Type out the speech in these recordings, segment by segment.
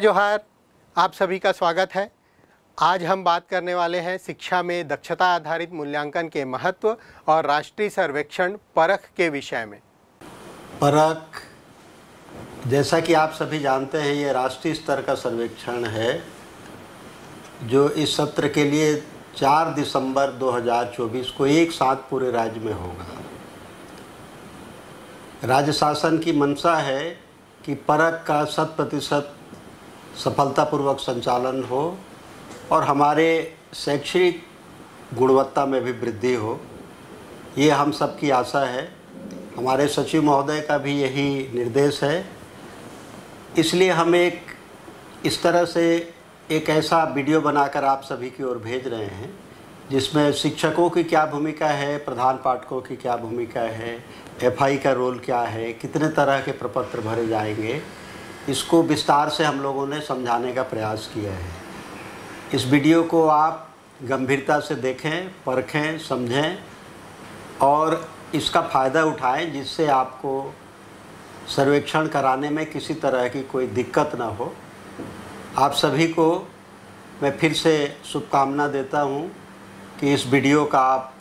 जोहार आप सभी का स्वागत है आज हम बात करने वाले हैं शिक्षा में दक्षता आधारित मूल्यांकन के महत्व और राष्ट्रीय सर्वेक्षण परख के विषय में परख जैसा कि आप सभी जानते हैं ये राष्ट्रीय स्तर का सर्वेक्षण है जो इस सत्र के लिए 4 दिसंबर 2024 को एक साथ पूरे राज्य में होगा राज्य शासन की मंशा है कि परख का शत प्रतिशत सफलतापूर्वक संचालन हो और हमारे शैक्षणिक गुणवत्ता में भी वृद्धि हो ये हम सब की आशा है हमारे सचिव महोदय का भी यही निर्देश है इसलिए हम एक इस तरह से एक ऐसा वीडियो बनाकर आप सभी की ओर भेज रहे हैं जिसमें शिक्षकों की क्या भूमिका है प्रधान पाठकों की क्या भूमिका है एफआई का रोल क्या है कितने तरह के प्रपत्र भरे जाएंगे इसको विस्तार से हम लोगों ने समझाने का प्रयास किया है इस वीडियो को आप गंभीरता से देखें परखें समझें और इसका फ़ायदा उठाएं जिससे आपको सर्वेक्षण कराने में किसी तरह की कोई दिक्कत ना हो आप सभी को मैं फिर से शुभकामना देता हूं कि इस वीडियो का आप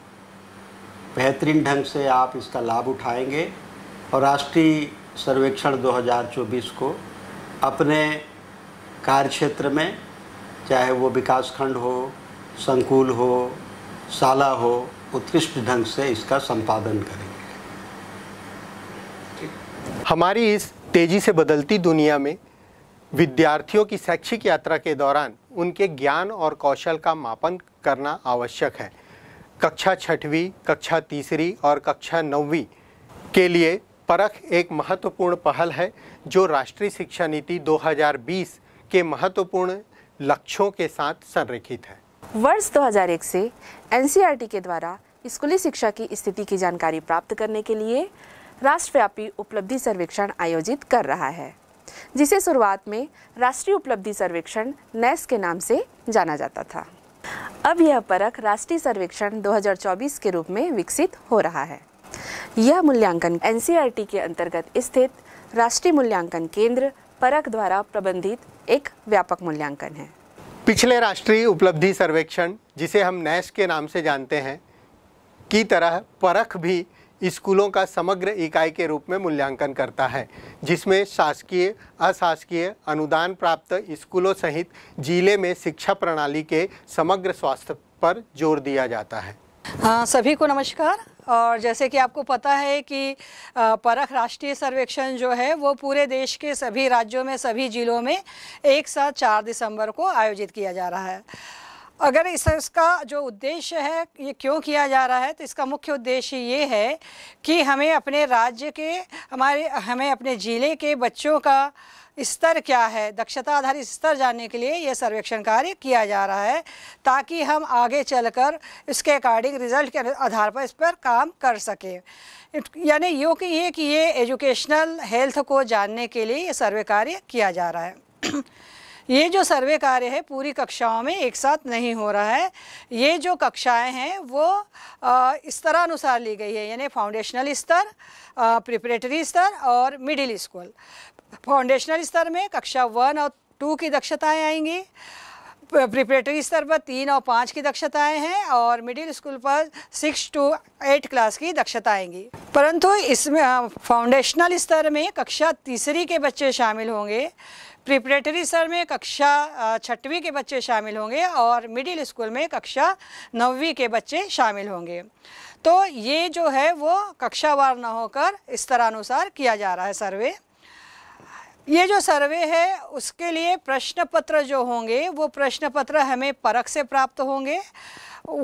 बेहतरीन ढंग से आप इसका लाभ उठाएंगे और राष्ट्रीय सर्वेक्षण 2024 को अपने कार्य क्षेत्र में चाहे वो विकास खंड हो संकुल हो शाला हो उत्कृष्ट ढंग से इसका संपादन करेंगे हमारी इस तेज़ी से बदलती दुनिया में विद्यार्थियों की शैक्षिक यात्रा के दौरान उनके ज्ञान और कौशल का मापन करना आवश्यक है कक्षा छठवीं कक्षा तीसरी और कक्षा नौवीं के लिए परख एक महत्वपूर्ण पहल है जो राष्ट्रीय शिक्षा नीति 2020 के महत्वपूर्ण लक्ष्यों के साथ संरेखित है वर्ष 2001 से एनसीईआरटी e के द्वारा स्कूली शिक्षा की स्थिति की जानकारी प्राप्त करने के लिए राष्ट्रव्यापी उपलब्धि सर्वेक्षण आयोजित कर रहा है जिसे शुरुआत में राष्ट्रीय उपलब्धि सर्वेक्षण नेस e के नाम से जाना जाता था अब यह परख राष्ट्रीय सर्वेक्षण 2024 के रूप में विकसित हो रहा है यह मूल्यांकन एन e के अंतर्गत स्थित राष्ट्रीय मूल्यांकन केंद्र परख द्वारा प्रबंधित एक व्यापक मूल्यांकन है पिछले राष्ट्रीय उपलब्धि सर्वेक्षण जिसे हम नैश e के नाम से जानते हैं की तरह परख भी स्कूलों का समग्र इकाई के रूप में मूल्यांकन करता है जिसमें शासकीय अशासकीय अनुदान प्राप्त स्कूलों सहित जिले में शिक्षा प्रणाली के समग्र स्वास्थ्य पर जोर दिया जाता है आ, हाँ, सभी को नमस्कार और जैसे कि आपको पता है कि परख राष्ट्रीय सर्वेक्षण जो है वो पूरे देश के सभी राज्यों में सभी ज़िलों में एक साथ चार दिसंबर को आयोजित किया जा रहा है अगर इस इसका जो उद्देश्य है ये क्यों किया जा रहा है तो इसका मुख्य उद्देश्य ये है कि हमें अपने राज्य के हमारे हमें अपने ज़िले के बच्चों का स्तर क्या है दक्षता आधारित स्तर जानने के लिए ये सर्वेक्षण कार्य किया जा रहा है ताकि हम आगे चलकर इसके अकॉर्डिंग रिजल्ट के आधार पर इस पर काम कर सकें यानी यूँ कि ये कि ये एजुकेशनल हेल्थ को जानने के लिए ये सर्वे कार्य किया जा रहा है ये जो सर्वे कार्य है पूरी कक्षाओं में एक साथ नहीं हो रहा है ये जो कक्षाएं हैं वो इस तरह अनुसार ली गई है यानी फाउंडेशनल स्तर प्रिपरेटरी स्तर और मिडिल स्कूल फाउंडेशनल स्तर में कक्षा वन और टू की दक्षताएं आएंगी प्रिपरेटरी स्तर पर तीन और पाँच की दक्षताएं हैं और मिडिल स्कूल पर सिक्स टू एट क्लास की दक्षता आएंगी परंतु इसमें फाउंडेशनल स्तर में कक्षा तीसरी के बच्चे शामिल होंगे प्रिपरेटरी स्तर में कक्षा छठवीं के बच्चे शामिल होंगे और मिडिल स्कूल में कक्षा नौवीं के बच्चे शामिल होंगे तो ये जो है वो कक्षावार न होकर स्तरानुसार किया जा रहा है सर्वे ये जो सर्वे है उसके लिए प्रश्न पत्र जो होंगे वो प्रश्न पत्र हमें परख से प्राप्त होंगे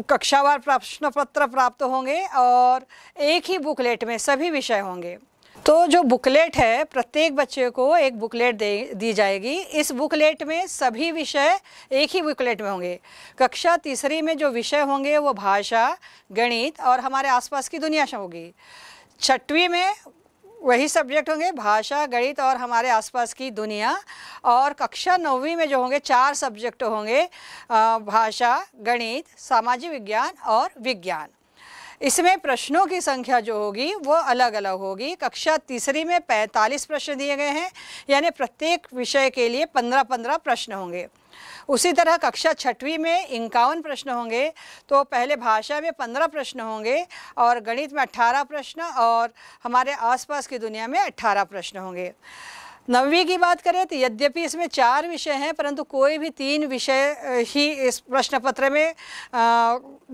कक्षावार प्रश्न पत्र प्राप्त होंगे और एक ही बुकलेट में सभी विषय होंगे तो जो बुकलेट है प्रत्येक बच्चे को एक बुकलेट दे दी जाएगी इस बुकलेट में सभी विषय एक ही बुकलेट में होंगे कक्षा तीसरी में जो विषय होंगे वो भाषा गणित और हमारे आसपास की दुनिया होगी छठवीं में वही सब्जेक्ट होंगे भाषा गणित और हमारे आसपास की दुनिया और कक्षा नौवीं में जो होंगे चार सब्जेक्ट होंगे भाषा गणित सामाजिक विज्ञान और विज्ञान इसमें प्रश्नों की संख्या जो होगी वो अलग अलग होगी कक्षा तीसरी में 45 प्रश्न दिए गए हैं यानी प्रत्येक विषय के लिए 15-15 प्रश्न होंगे उसी तरह कक्षा छठवीं में इक्यावन प्रश्न होंगे तो पहले भाषा में पंद्रह प्रश्न होंगे और गणित में अट्ठारह प्रश्न और हमारे आसपास की दुनिया में अट्ठारह प्रश्न होंगे नवीं की बात करें तो यद्यपि इसमें चार विषय हैं परंतु कोई भी तीन विषय ही इस प्रश्न पत्र में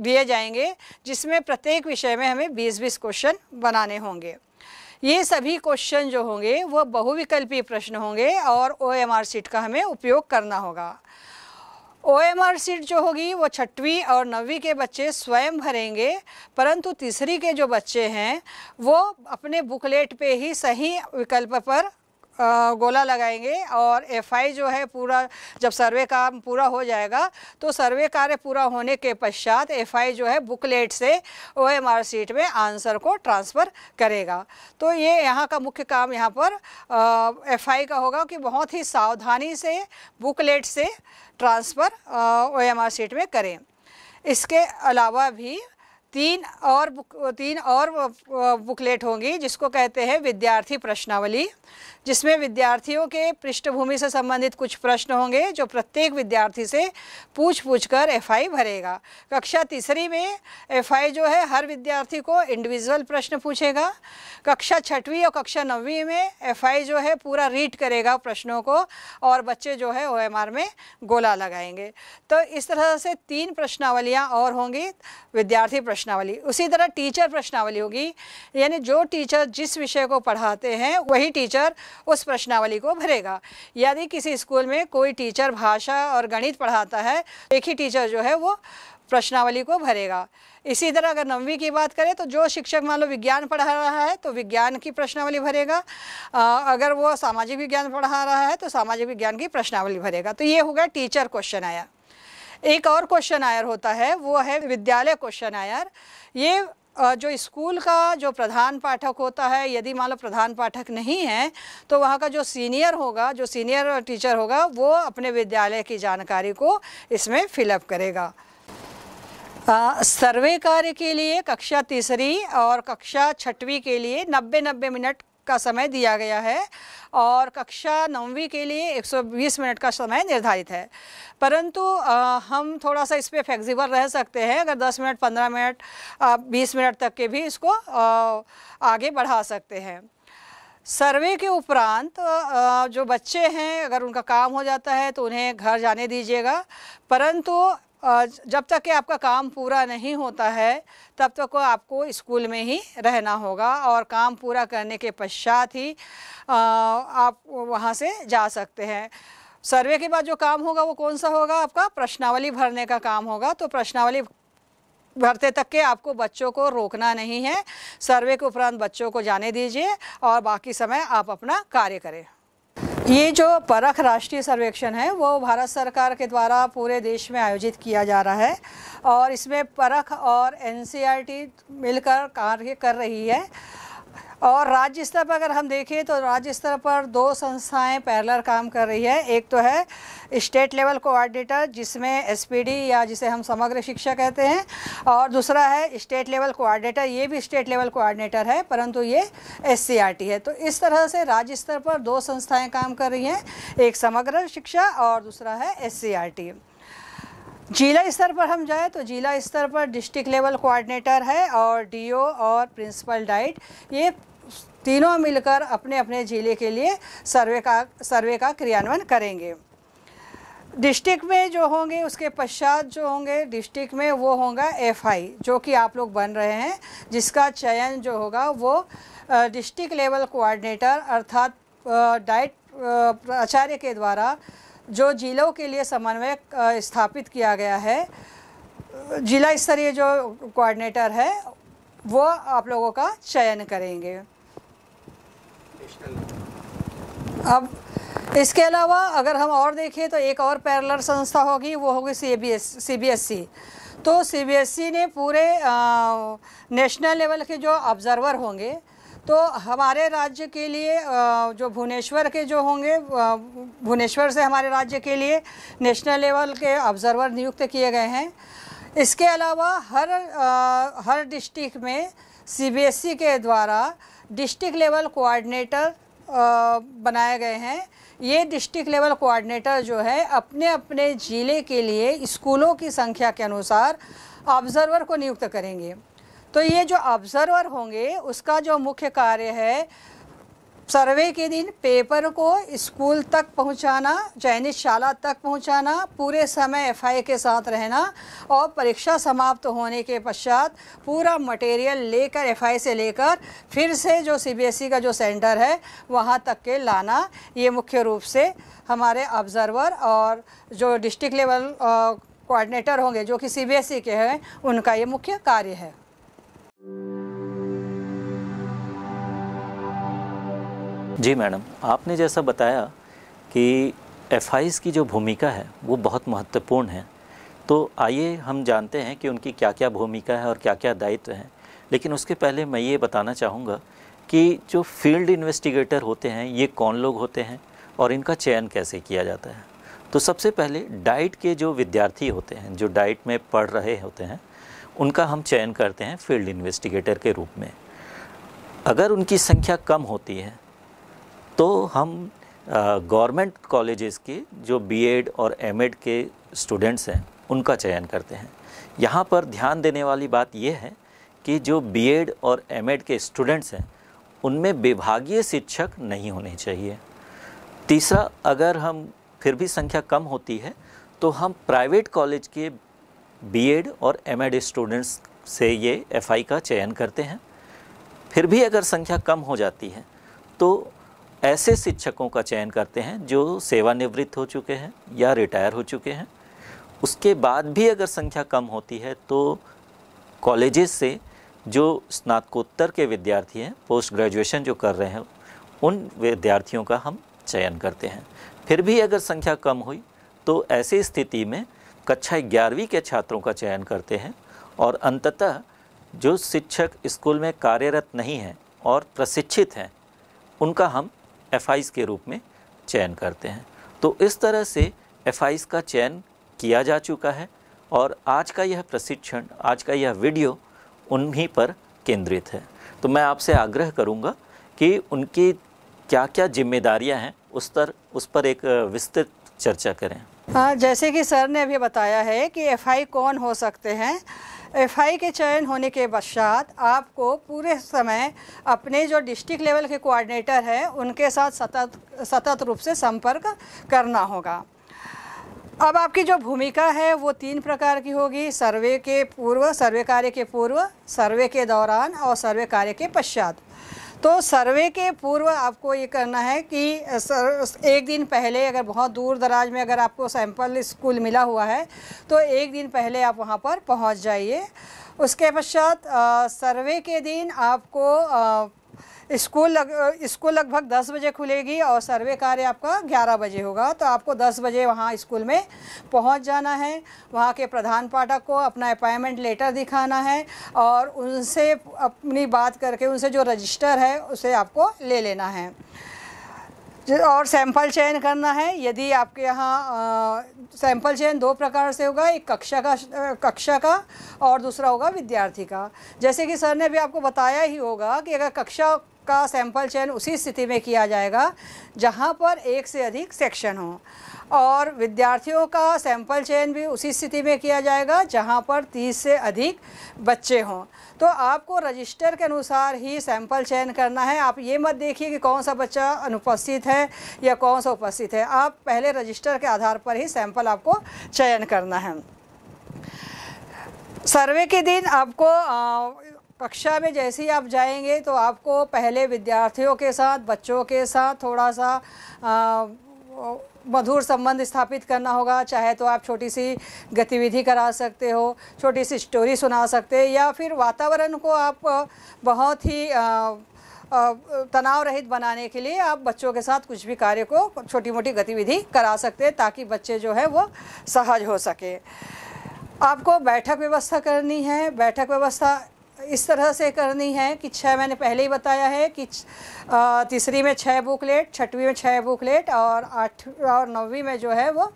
दिए जाएंगे जिसमें प्रत्येक विषय में हमें बीस बीस क्वेश्चन बनाने होंगे ये सभी क्वेश्चन जो होंगे वह बहुविकल्पी प्रश्न होंगे और ओ एम आर सीट का हमें उपयोग करना होगा ओ एम आर सीट जो होगी वो छठवीं और नवीं के बच्चे स्वयं भरेंगे परंतु तीसरी के जो बच्चे हैं वो अपने बुकलेट पे ही सही विकल्प पर गोला लगाएंगे और एफआई जो है पूरा जब सर्वे काम पूरा हो जाएगा तो सर्वे कार्य पूरा होने के पश्चात एफआई जो है बुकलेट से ओएमआर सीट में आंसर को ट्रांसफ़र करेगा तो ये यहाँ का मुख्य काम यहाँ पर एफआई का होगा कि बहुत ही सावधानी से बुकलेट से ट्रांसफ़र ओएमआर सीट में करें इसके अलावा भी तीन और बुक तीन और बुकलेट होंगी जिसको कहते हैं विद्यार्थी प्रश्नावली जिसमें विद्यार्थियों के पृष्ठभूमि से संबंधित कुछ प्रश्न होंगे जो प्रत्येक विद्यार्थी से पूछ पूछ कर एफ भरेगा कक्षा तीसरी में एफ जो है हर विद्यार्थी को इंडिविजुअल प्रश्न पूछेगा कक्षा छठवीं और कक्षा नवीं में एफ जो है पूरा रीड करेगा प्रश्नों को और बच्चे जो है ओ में गोला लगाएंगे तो इस तरह से तीन प्रश्नावलियाँ और होंगी विद्यार्थी प्रश्न प्रश्नावली उसी तरह टीचर प्रश्नावली होगी यानी जो टीचर जिस विषय को पढ़ाते हैं वही टीचर उस प्रश्नावली को भरेगा यदि किसी स्कूल में कोई टीचर भाषा और गणित पढ़ाता है एक ही टीचर जो है वो प्रश्नावली को भरेगा इसी तरह अगर नवमी की बात करें तो जो शिक्षक मान लो विज्ञान पढ़ा रहा है तो विज्ञान की प्रश्नावली भरेगा आ, अगर वो सामाजिक विज्ञान पढ़ा रहा है तो सामाजिक विज्ञान की प्रश्नावली भरेगा तो ये होगा टीचर क्वेश्चन आया एक और क्वेश्चन आयर होता है वो है विद्यालय क्वेश्चन आयर ये जो स्कूल का जो प्रधान पाठक होता है यदि मान लो प्रधान पाठक नहीं है तो वहाँ का जो सीनियर होगा जो सीनियर टीचर होगा वो अपने विद्यालय की जानकारी को इसमें फिलअप करेगा आ, सर्वे कार्य के लिए कक्षा तीसरी और कक्षा छठवीं के लिए नब्बे नब्बे मिनट का समय दिया गया है और कक्षा नौवीं के लिए 120 मिनट का समय निर्धारित है परंतु आ, हम थोड़ा सा इस पर फ्लेक्सिबल रह सकते हैं अगर 10 मिनट 15 मिनट 20 मिनट तक के भी इसको आ, आगे बढ़ा सकते हैं सर्वे के उपरांत जो बच्चे हैं अगर उनका काम हो जाता है तो उन्हें घर जाने दीजिएगा परंतु जब तक कि आपका काम पूरा नहीं होता है तब तक आपको स्कूल में ही रहना होगा और काम पूरा करने के पश्चात ही आप वहाँ से जा सकते हैं सर्वे के बाद जो काम होगा वो कौन सा होगा आपका प्रश्नावली भरने का काम होगा तो प्रश्नावली भरते तक के आपको बच्चों को रोकना नहीं है सर्वे के उपरांत बच्चों को जाने दीजिए और बाकी समय आप अपना कार्य करें ये जो परख राष्ट्रीय सर्वेक्षण है वो भारत सरकार के द्वारा पूरे देश में आयोजित किया जा रहा है और इसमें परख और एनसीईआरटी मिलकर कार्य कर रही है और राज्य स्तर पर अगर हम देखें तो राज्य स्तर पर दो संस्थाएं पैरलर काम कर रही है एक तो है स्टेट लेवल कोऑर्डिनेटर जिसमें एसपीडी या जिसे हम समग्र शिक्षा कहते हैं और दूसरा है स्टेट लेवल कोऑर्डिनेटर ये भी स्टेट लेवल कोऑर्डिनेटर है परंतु ये एस है तो इस तरह से राज्य स्तर पर दो संस्थाएँ काम कर रही हैं एक समग्र शिक्षा और दूसरा है एस जिला स्तर पर हम जाएँ तो जिला स्तर पर डिस्ट्रिक्ट लेवल कोऑर्डिनेटर है और डीओ और प्रिंसिपल डाइट ये तीनों मिलकर अपने अपने जिले के लिए सर्वे का सर्वे का क्रियान्वयन करेंगे डिस्ट्रिक्ट में जो होंगे उसके पश्चात जो होंगे डिस्ट्रिक्ट में वो होगा एफआई जो कि आप लोग बन रहे हैं जिसका चयन जो होगा वो डिस्ट्रिक्ट लेवल कोऑर्डिनेटर अर्थात डाइट प्राचार्य के द्वारा जो जिलों के लिए समन्वय स्थापित किया गया है जिला स्तरीय जो कोऑर्डिनेटर है वो आप लोगों का चयन करेंगे अब इसके अलावा अगर हम और देखें तो एक और पैरलर संस्था होगी वो होगी C B S C B S C तो सी बी एस सी ने पूरे नेशनल लेवल के जो ऑब्ज़र्वर होंगे तो हमारे राज्य के लिए जो भुवनेश्वर के जो होंगे भुवनेश्वर से हमारे राज्य के लिए नेशनल लेवल के ऑब्ज़र्वर नियुक्त किए गए हैं इसके अलावा हर हर डिस्ट्रिक्ट में सीबीएसई e के द्वारा डिस्ट्रिक्ट लेवल कोऑर्डिनेटर बनाए गए हैं ये डिस्ट्रिक्ट लेवल कोऑर्डिनेटर जो है अपने अपने ज़िले के लिए स्कूलों की संख्या के अनुसार ऑब्ज़र्वर को नियुक्त करेंगे तो ये जो ऑब्ज़र्वर होंगे उसका जो मुख्य कार्य है सर्वे के दिन पेपर को स्कूल तक पहुंचाना चयनित शाला तक पहुंचाना पूरे समय एफआई के साथ रहना और परीक्षा समाप्त होने के पश्चात पूरा मटेरियल लेकर एफआई से लेकर फिर से जो सीबीएसई e का जो सेंटर है वहां तक के लाना ये मुख्य रूप से हमारे ऑब्ज़र्वर और जो डिस्ट्रिक्ट लेवल कोऑर्डिनेटर होंगे जो कि सी e के हैं उनका ये मुख्य कार्य है जी मैडम आपने जैसा बताया कि एफ की जो भूमिका है वो बहुत महत्वपूर्ण है तो आइए हम जानते हैं कि उनकी क्या क्या भूमिका है और क्या क्या दायित्व हैं लेकिन उसके पहले मैं ये बताना चाहूँगा कि जो फील्ड इन्वेस्टिगेटर होते हैं ये कौन लोग होते हैं और इनका चयन कैसे किया जाता है तो सबसे पहले डाइट के जो विद्यार्थी होते हैं जो डाइट में पढ़ रहे होते हैं उनका हम चयन करते हैं फील्ड इन्वेस्टिगेटर के रूप में अगर उनकी संख्या कम होती है तो हम गवर्नमेंट कॉलेजेस के जो बीएड और एमएड के स्टूडेंट्स हैं उनका चयन करते हैं यहाँ पर ध्यान देने वाली बात यह है कि जो बीएड और एमएड के स्टूडेंट्स हैं उनमें विभागीय शिक्षक नहीं होने चाहिए तीसरा अगर हम फिर भी संख्या कम होती है तो हम प्राइवेट कॉलेज के बीएड और एमएड स्टूडेंट्स से ये एफआई का चयन करते हैं फिर भी अगर संख्या कम हो जाती है तो ऐसे शिक्षकों का चयन करते हैं जो सेवानिवृत्त हो चुके हैं या रिटायर हो चुके हैं उसके बाद भी अगर संख्या कम होती है तो कॉलेजेस से जो स्नातकोत्तर के विद्यार्थी हैं पोस्ट ग्रेजुएशन जो कर रहे हैं उन विद्यार्थियों का हम चयन करते हैं फिर भी अगर संख्या कम हुई तो ऐसी स्थिति में कक्षा ग्यारहवीं के छात्रों का चयन करते हैं और अंततः जो शिक्षक स्कूल में कार्यरत नहीं हैं और प्रशिक्षित हैं उनका हम एफ के रूप में चयन करते हैं तो इस तरह से एफ का चयन किया जा चुका है और आज का यह प्रशिक्षण आज का यह वीडियो उन्हीं पर केंद्रित है तो मैं आपसे आग्रह करूंगा कि उनकी क्या क्या जिम्मेदारियां हैं उस पर उस पर एक विस्तृत चर्चा करें आ, हाँ, जैसे कि सर ने अभी बताया है कि एफ कौन हो सकते हैं एफआई के चयन होने के पश्चात आपको पूरे समय अपने जो डिस्ट्रिक्ट लेवल के कोऑर्डिनेटर हैं उनके साथ सतत सतत रूप से संपर्क करना होगा अब आपकी जो भूमिका है वो तीन प्रकार की होगी सर्वे के पूर्व सर्वे कार्य के पूर्व सर्वे के दौरान और सर्वे कार्य के पश्चात तो सर्वे के पूर्व आपको ये करना है कि सर एक दिन पहले अगर बहुत दूर दराज में अगर आपको सैंपल स्कूल मिला हुआ है तो एक दिन पहले आप वहाँ पर पहुँच जाइए उसके पश्चात सर्वे के दिन आपको स्कूल लग स्कूल लगभग दस बजे खुलेगी और सर्वे कार्य आपका ग्यारह बजे होगा तो आपको दस बजे वहाँ स्कूल में पहुँच जाना है वहाँ के प्रधान पाठक को अपना अपॉइंटमेंट लेटर दिखाना है और उनसे अपनी बात करके उनसे जो रजिस्टर है उसे आपको ले लेना है और सैंपल चयन करना है यदि आपके यहाँ सैंपल चयन दो प्रकार से होगा एक कक्षा का कक्षा का और दूसरा होगा विद्यार्थी का जैसे कि सर ने भी आपको बताया ही होगा कि अगर कक्षा का सैंपल चयन उसी स्थिति में किया जाएगा जहाँ पर एक से अधिक सेक्शन हो और विद्यार्थियों का सैंपल चयन भी उसी स्थिति में किया जाएगा जहाँ पर तीस से अधिक बच्चे हों तो आपको रजिस्टर के अनुसार ही सैंपल चयन करना है आप ये मत देखिए कि कौन सा बच्चा अनुपस्थित है या कौन सा उपस्थित है आप पहले रजिस्टर के आधार पर ही सैंपल आपको चयन करना है सर्वे के दिन आपको कक्षा में जैसे ही आप जाएंगे तो आपको पहले विद्यार्थियों के साथ बच्चों के साथ थोड़ा सा मधुर संबंध स्थापित करना होगा चाहे तो आप छोटी सी गतिविधि करा सकते हो छोटी सी स्टोरी सुना सकते हैं या फिर वातावरण को आप बहुत ही आ, तनाव रहित बनाने के लिए आप बच्चों के साथ कुछ भी कार्य को छोटी मोटी गतिविधि करा सकते हैं ताकि बच्चे जो है वो सहज हो सके आपको बैठक व्यवस्था करनी है बैठक व्यवस्था इस तरह से करनी है कि छः मैंने पहले ही बताया है कि तीसरी में छः बुकलेट छठवीं में छः बुकलेट और आठ और नौवीं में जो है वो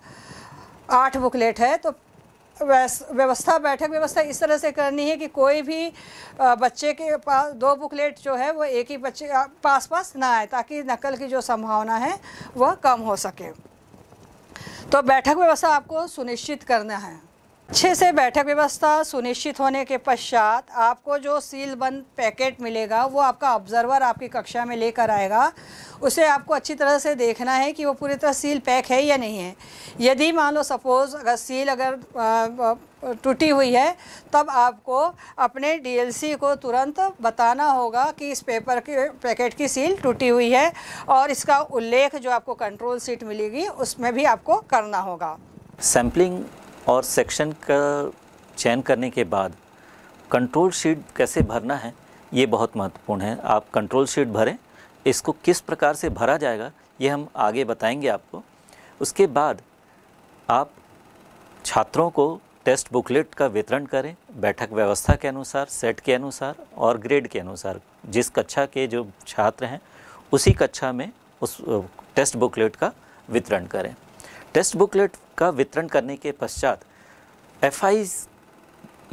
आठ बुकलेट है तो व्यवस्था बैठक व्यवस्था इस तरह से करनी है कि कोई भी बच्चे के पास दो बुकलेट जो है वो एक ही बच्चे पास पास ना आए ताकि नकल की जो संभावना है वह कम हो सके तो बैठक व्यवस्था आपको सुनिश्चित करना है अच्छे से बैठक व्यवस्था सुनिश्चित होने के पश्चात आपको जो सील बंद पैकेट मिलेगा वो आपका ऑब्जर्वर आपकी कक्षा में लेकर आएगा उसे आपको अच्छी तरह से देखना है कि वो पूरी तरह सील पैक है या नहीं है यदि मान लो सपोज़ अगर सील अगर टूटी हुई है तब आपको अपने डीएलसी को तुरंत बताना होगा कि इस पेपर के पैकेट की सील टूटी हुई है और इसका उल्लेख जो आपको कंट्रोल सीट मिलेगी उसमें भी आपको करना होगा सैम्पलिंग और सेक्शन का चयन करने के बाद कंट्रोल शीट कैसे भरना है ये बहुत महत्वपूर्ण है आप कंट्रोल शीट भरें इसको किस प्रकार से भरा जाएगा ये हम आगे बताएंगे आपको उसके बाद आप छात्रों को टेस्ट बुकलेट का वितरण करें बैठक व्यवस्था के अनुसार सेट के अनुसार और ग्रेड के अनुसार जिस कक्षा के जो छात्र हैं उसी कक्षा में उस टेस्ट बुकलेट का वितरण करें टेस्ट बुकलेट का वितरण करने के पश्चात एफ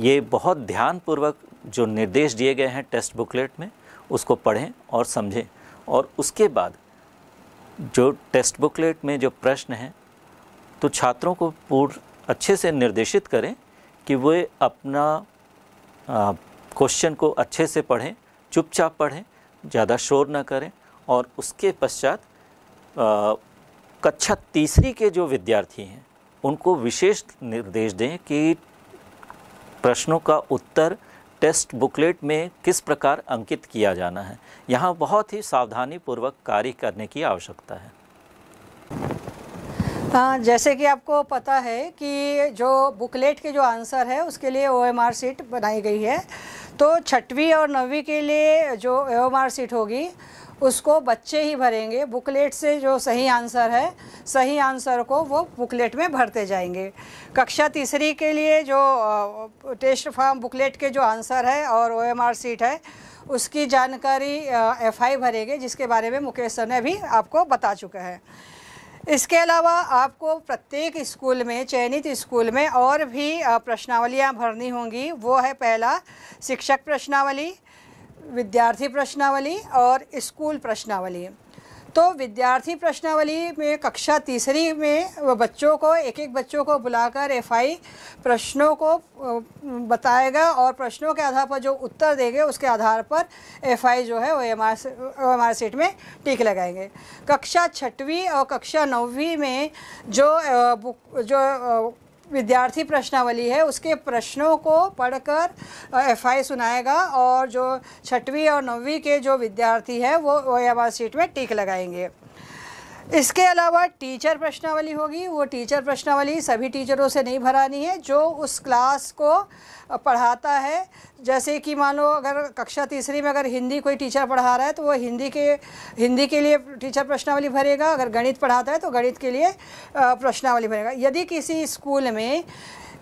ये बहुत ध्यानपूर्वक जो निर्देश दिए गए हैं टेस्ट बुकलेट में उसको पढ़ें और समझें और उसके बाद जो टेस्ट बुकलेट में जो प्रश्न हैं तो छात्रों को पूर्ण अच्छे से निर्देशित करें कि वे अपना क्वेश्चन को अच्छे से पढ़ें चुपचाप पढ़ें ज़्यादा शोर ना करें और उसके पश्चात कक्षा तीसरी के जो विद्यार्थी हैं उनको विशेष निर्देश दें कि प्रश्नों का उत्तर टेस्ट बुकलेट में किस प्रकार अंकित किया जाना है यहाँ बहुत ही सावधानी पूर्वक कार्य करने की आवश्यकता है हाँ जैसे कि आपको पता है कि जो बुकलेट के जो आंसर है उसके लिए ओ एम आर सीट बनाई गई है तो छठवीं और नौवीं के लिए जो ओ एम आर सीट होगी उसको बच्चे ही भरेंगे बुकलेट से जो सही आंसर है सही आंसर को वो बुकलेट में भरते जाएंगे कक्षा तीसरी के लिए जो टेस्ट फॉर्म बुकलेट के जो आंसर है और ओ सीट है उसकी जानकारी एफ आई भरेंगे जिसके बारे में मुकेश सर ने भी आपको बता चुका है इसके अलावा आपको प्रत्येक स्कूल में चयनित स्कूल में और भी प्रश्नावलियाँ भरनी होंगी वो है पहला शिक्षक प्रश्नावली विद्यार्थी प्रश्नावली और स्कूल प्रश्नावली तो विद्यार्थी प्रश्नावली में कक्षा तीसरी में बच्चों को एक एक बच्चों को बुलाकर एफआई प्रश्नों को बताएगा और प्रश्नों के आधार पर जो उत्तर देंगे उसके आधार पर एफआई जो है वो एम आर सीट में टीक लगाएंगे कक्षा छठवीं और कक्षा नौवीं में जो बुक जो विद्यार्थी प्रश्नावली है उसके प्रश्नों को पढ़कर एफआई सुनाएगा और जो छठवीं और नौवीं के जो विद्यार्थी हैं वो ओ एम सीट में टीक लगाएंगे इसके अलावा टीचर प्रश्नावली होगी वो टीचर प्रश्नावली सभी टीचरों से नहीं भरानी है जो उस क्लास को पढ़ाता है जैसे कि मान लो अगर कक्षा तीसरी में अगर हिंदी कोई टीचर पढ़ा रहा है तो वो हिंदी के हिंदी के लिए टीचर प्रश्नावली भरेगा अगर गणित पढ़ाता है तो गणित के लिए प्रश्नावली भरेगा यदि किसी स्कूल में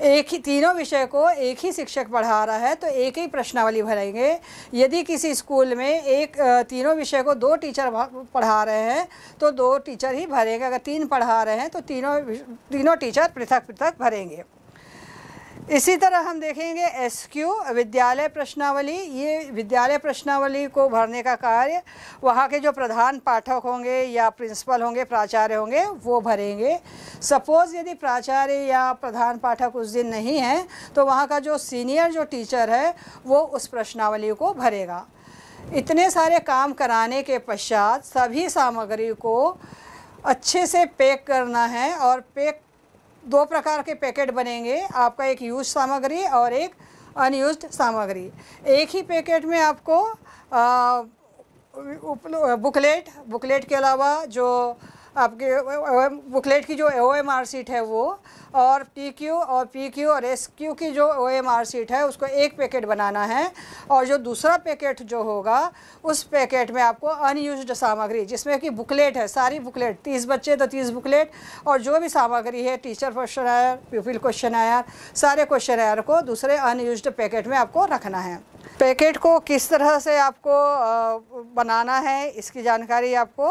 एक ही तीनों विषय को एक ही शिक्षक पढ़ा रहा है तो एक ही प्रश्नावली भरेंगे यदि किसी स्कूल में एक तीनों विषय को दो टीचर पढ़ा रहे हैं तो दो टीचर ही भरेंगे अगर तीन पढ़ा रहे हैं तो तीनों तीनों टीचर पृथक पृथक भरेंगे इसी तरह हम देखेंगे एस क्यू विद्यालय प्रश्नावली ये विद्यालय प्रश्नावली को भरने का कार्य वहाँ के जो प्रधान पाठक होंगे या प्रिंसिपल होंगे प्राचार्य होंगे वो भरेंगे सपोज़ यदि प्राचार्य या प्रधान पाठक उस दिन नहीं है तो वहाँ का जो सीनियर जो टीचर है वो उस प्रश्नावली को भरेगा इतने सारे काम कराने के पश्चात सभी सामग्री को अच्छे से पैक करना है और पैक दो प्रकार के पैकेट बनेंगे आपका एक यूज सामग्री और एक अनयूज सामग्री एक ही पैकेट में आपको आ, बुकलेट बुकलेट के अलावा जो आपके बुकलेट की जो ओ एम आर सीट है वो और पी क्यू और पी क्यू और एस क्यू की जो ओ एम आर सीट है उसको एक पैकेट बनाना है और जो दूसरा पैकेट जो होगा उस पैकेट में आपको अनयूज सामग्री जिसमें कि बुकलेट है सारी बुकलेट तीस बच्चे तो तीस बुकलेट और जो भी सामग्री है teacher questionnaire pupil questionnaire सारे क्वेश्चन आयर को दूसरे अनयूज पैकेट में आपको रखना है पैकेट को किस तरह से आपको बनाना है इसकी जानकारी आपको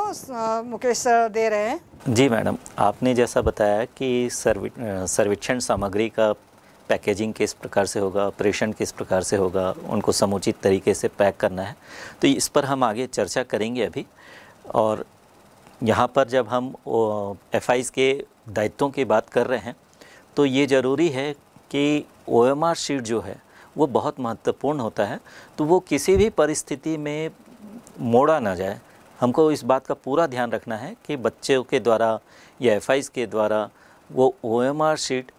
मुकेश सर दे रहे हैं जी मैडम आपने जैसा बताया कि सर्वि सर्वेक्षण सामग्री का पैकेजिंग किस प्रकार से होगा ऑपरेशन किस प्रकार से होगा उनको समुचित तरीके से पैक करना है तो इस पर हम आगे चर्चा करेंगे अभी और यहाँ पर जब हम एफ के दायित्वों की बात कर रहे हैं तो ये ज़रूरी है कि ओ शीट जो है वो बहुत महत्वपूर्ण होता है तो वो किसी भी परिस्थिति में मोड़ा ना जाए हमको इस बात का पूरा ध्यान रखना है कि बच्चों के द्वारा या एफ के द्वारा वो ओ शीट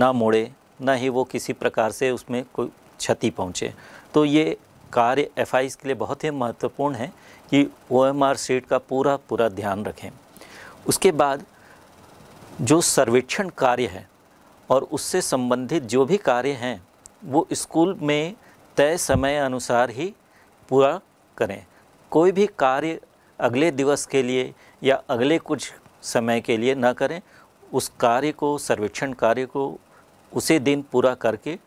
ना मोड़े ना ही वो किसी प्रकार से उसमें कोई क्षति पहुँचे तो ये कार्य एफ के लिए बहुत ही महत्वपूर्ण है कि ओ शीट का पूरा पूरा ध्यान रखें उसके बाद जो सर्वेक्षण कार्य है और उससे संबंधित जो भी कार्य हैं वो स्कूल में तय समय अनुसार ही पूरा करें कोई भी कार्य अगले दिवस के लिए या अगले कुछ समय के लिए ना करें उस कार्य को सर्वेक्षण कार्य को उसी दिन पूरा करके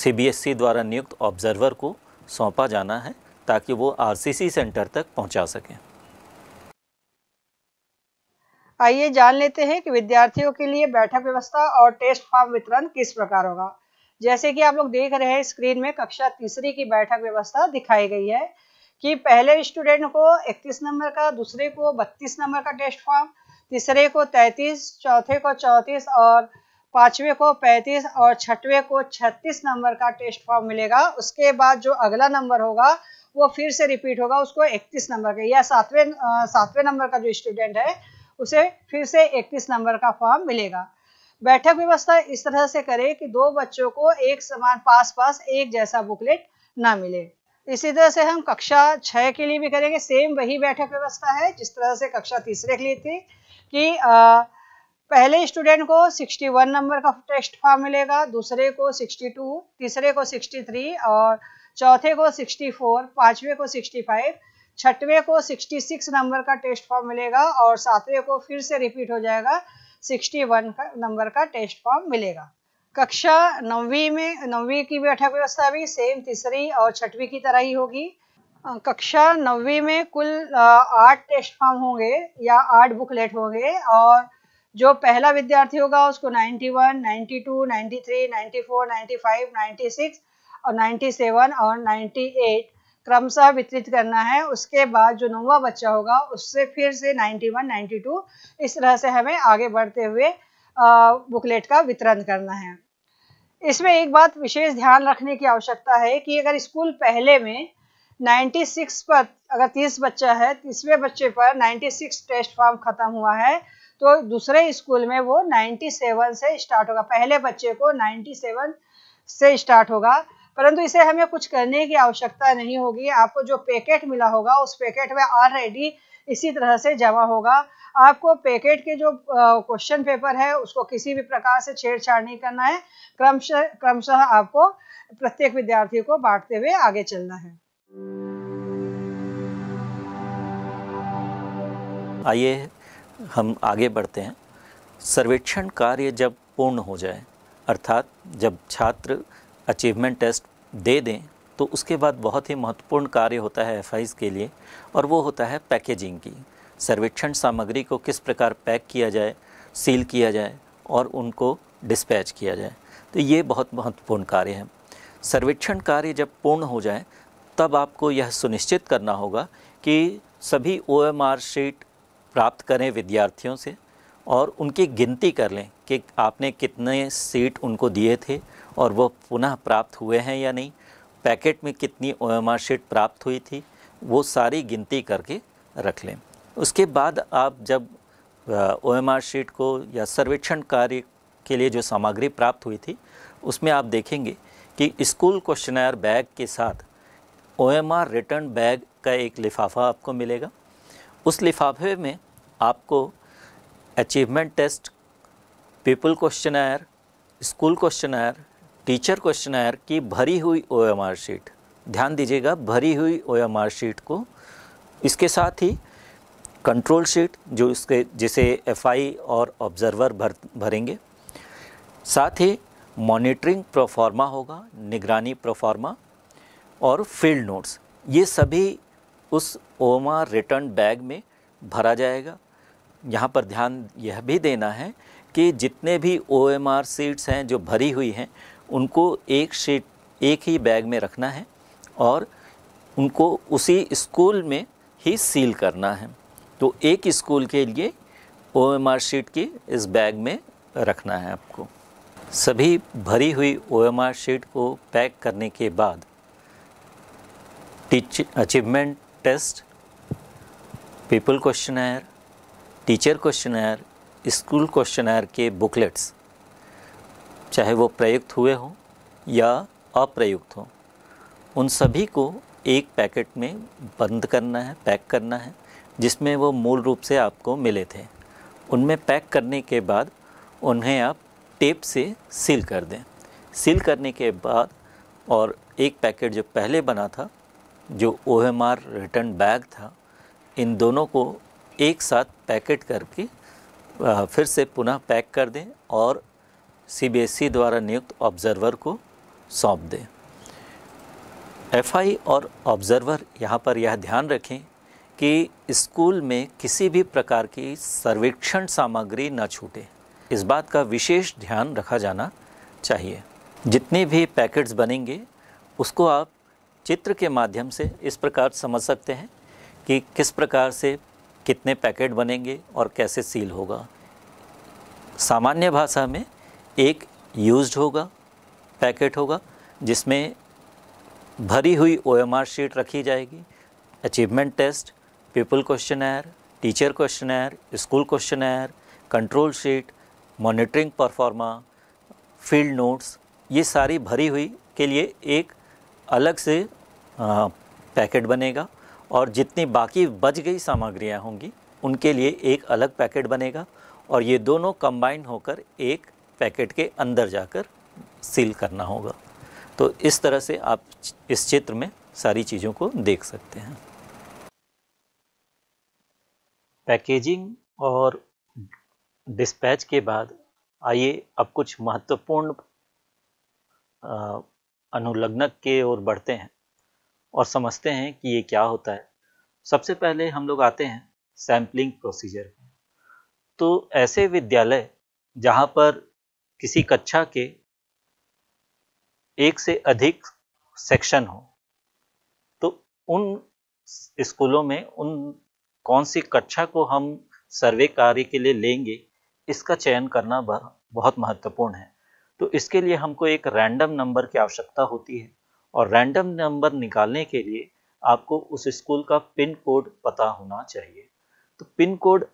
सीबीएसई e द्वारा नियुक्त ऑब्जर्वर को सौंपा जाना है ताकि वो आरसीसी सेंटर तक पहुंचा सकें आइए जान लेते हैं कि विद्यार्थियों के लिए बैठक व्यवस्था और टेस्ट फॉर्म वितरण किस प्रकार होगा जैसे कि आप लोग देख रहे हैं स्क्रीन में कक्षा तीसरी की बैठक व्यवस्था दिखाई गई है कि पहले स्टूडेंट को 31 नंबर का दूसरे को 32 नंबर का टेस्ट फॉर्म तीसरे को 33 चौथे को 34 और पांचवे को 35 और छठवें को 36 नंबर का टेस्ट फॉर्म मिलेगा उसके बाद जो अगला नंबर होगा वो फिर से रिपीट होगा उसको 31 नंबर का या सातवें सातवें नंबर का जो स्टूडेंट है उसे फिर से 31 नंबर का फॉर्म मिलेगा बैठक व्यवस्था इस तरह से करें कि दो बच्चों को एक समान पास पास एक जैसा बुकलेट ना मिले इसी तरह से हम कक्षा छः के लिए भी करेंगे सेम वही बैठक व्यवस्था है जिस तरह से कक्षा तीसरे के लिए थी कि आ, पहले स्टूडेंट को 61 नंबर का टेस्ट फॉर्म मिलेगा दूसरे को 62, तीसरे को 63 और चौथे को 64, पांचवे को 65, छठवें को 66 नंबर का टेस्ट फॉर्म मिलेगा और सातवें को फिर से रिपीट हो जाएगा 61 का नंबर का टेस्ट फॉर्म मिलेगा कक्षा नौवीं में नौवीं की भी अठक व्यवस्था भी सेम तीसरी और छठवीं की तरह ही होगी कक्षा नौवीं में कुल आठ टेस्ट फॉर्म होंगे या आठ बुकलेट होंगे और जो पहला विद्यार्थी होगा उसको 91, 92, 93, 94, 95, 96 और 97 और 98 क्रमशः वितरित करना है उसके बाद जो नौवा बच्चा होगा उससे फिर से 91, 92 इस तरह से हमें आगे बढ़ते हुए बुकलेट का वितरण करना है इसमें एक बात विशेष ध्यान रखने की आवश्यकता है कि अगर स्कूल पहले में 96 पर अगर 30 बच्चा है तीसवें बच्चे पर 96 टेस्ट फॉर्म खत्म हुआ है तो दूसरे स्कूल में वो 97 से स्टार्ट होगा पहले बच्चे को 97 से स्टार्ट होगा परंतु इसे हमें कुछ करने की आवश्यकता नहीं होगी आपको जो पैकेट मिला होगा उस पैकेट में ऑलरेडी इसी तरह से जमा होगा आपको पैकेट के जो क्वेश्चन पेपर है उसको किसी भी प्रकार से छेड़छाड़ नहीं करना है क्रमशः क्रमशः आपको प्रत्येक विद्यार्थी को बांटते हुए आगे चलना है आइए हम आगे बढ़ते हैं सर्वेक्षण कार्य जब पूर्ण हो जाए अर्थात जब छात्र अचीवमेंट टेस्ट दे दें तो उसके बाद बहुत ही महत्वपूर्ण कार्य होता है एफ के लिए और वो होता है पैकेजिंग की सर्वेक्षण सामग्री को किस प्रकार पैक किया जाए सील किया जाए और उनको डिस्पैच किया जाए तो ये बहुत महत्वपूर्ण कार्य है सर्वेक्षण कार्य जब पूर्ण हो जाए तब आपको यह सुनिश्चित करना होगा कि सभी ओ शीट प्राप्त करें विद्यार्थियों से और उनकी गिनती कर लें कि आपने कितने सीट उनको दिए थे और वो पुनः प्राप्त हुए हैं या नहीं पैकेट में कितनी ओ एम आर शीट प्राप्त हुई थी वो सारी गिनती करके रख लें उसके बाद आप जब ओ एम आर शीट को या सर्वेक्षण कार्य के लिए जो सामग्री प्राप्त हुई थी उसमें आप देखेंगे कि स्कूल क्वेश्चनर बैग के साथ O M R return bag का एक लिफाफा आपको मिलेगा उस लिफाफे में आपको achievement test pupil questionnaire school questionnaire teacher questionnaire की भरी हुई ओ एम आर शीट ध्यान दीजिएगा भरी हुई ओ एम आर शीट को इसके साथ ही कंट्रोल शीट जो इसके जिसे एफ आई और ऑब्जर्वर भर भरेंगे साथ ही मॉनिटरिंग प्रोफार्मा होगा निगरानी प्रोफार्मा और फील्ड नोट्स ये सभी उस ओमा रिटर्न बैग में भरा जाएगा यहाँ पर ध्यान यह भी देना है कि जितने भी ओ एम आर सीट्स हैं जो भरी हुई हैं उनको एक शीट एक ही बैग में रखना है और उनको उसी स्कूल में ही सील करना है तो एक स्कूल के लिए ओ एम आर शीट की इस बैग में रखना है आपको सभी भरी हुई ओ एम आर शीट को पैक करने के बाद teach achievement test pupil questionnaire teacher questionnaire school questionnaire के बुकलेट्स चाहे वो प्रयुक्त हुए हों या अप्रयुक्त हों उन सभी को एक पैकेट में बंद करना है पैक करना है जिसमें वो मूल रूप से आपको मिले थे उनमें पैक करने के बाद उन्हें आप टेप से सील कर दें सील करने के बाद और एक पैकेट जो पहले बना था जो O M R return bag था इन दोनों को एक साथ पैकेट करके फिर से पुनः पैक कर दें और सीबीएसई द्वारा नियुक्त ऑब्जर्वर को सौंप दें एफआई और ऑब्जर्वर यहाँ पर यह ध्यान रखें कि स्कूल में किसी भी प्रकार की सर्वेक्षण सामग्री न छूटे इस बात का विशेष ध्यान रखा जाना चाहिए जितने भी पैकेट्स बनेंगे उसको आप चित्र के माध्यम से इस प्रकार समझ सकते हैं कि किस प्रकार से कितने पैकेट बनेंगे और कैसे सील होगा सामान्य भाषा में एक यूज्ड होगा पैकेट होगा जिसमें भरी हुई आर शीट रखी जाएगी achievement test pupil questionnaire teacher questionnaire school questionnaire control sheet monitoring proforma field notes ये सारी भरी हुई के लिए एक अलग से आ, पैकेट बनेगा और जितनी बाकी बच गई सामग्रियाँ होंगी उनके लिए एक अलग पैकेट बनेगा और ये दोनों कंबाइन होकर एक पैकेट के अंदर जाकर सील करना होगा तो इस तरह से आप इस चित्र में सारी चीज़ों को देख सकते हैं पैकेजिंग और डिस्पैच के बाद आइए अब कुछ महत्वपूर्ण अनुलग्नक के ओर बढ़ते हैं और समझते हैं कि ये क्या होता है सबसे पहले हम लोग आते हैं सैम्पलिंग प्रोसीजर तो ऐसे विद्यालय जहाँ पर किसी कक्षा के एक से अधिक सेक्शन हो तो उन स्कूलों में उन कौन सी कक्षा को हम सर्वे कार्य के लिए लेंगे इसका चयन करना बहुत महत्वपूर्ण है तो इसके लिए हमको एक रैंडम नंबर की आवश्यकता होती है और रैंडम नंबर निकालने के लिए आपको उस स्कूल का पिन कोड पता होना चाहिए तो पिन कोड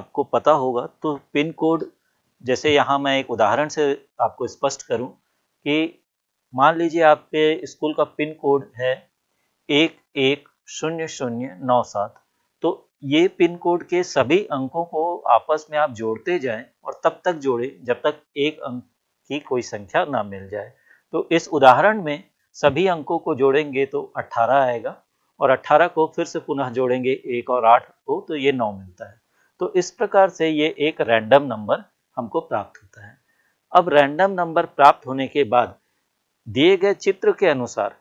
आपको पता होगा तो पिन कोड जैसे यहाँ मैं एक उदाहरण से आपको स्पष्ट करूँ कि मान लीजिए आपके स्कूल का पिन कोड है एक एक शून्य शून्य नौ सात तो ये पिन कोड के सभी अंकों को आपस में आप जोड़ते जाएं और तब तक जोड़ें जब तक एक अंक की कोई संख्या ना मिल जाए तो इस उदाहरण में सभी अंकों को जोड़ेंगे तो 18 आएगा और 18 को फिर से पुनः जोड़ेंगे एक और आठ को तो ये नौ मिलता है तो इस प्रकार से ये एक रैंडम नंबर हमको प्राप्त होता है अब रैंडम नंबर प्राप्त होने के बाद दिए गए चित्र के अनुसार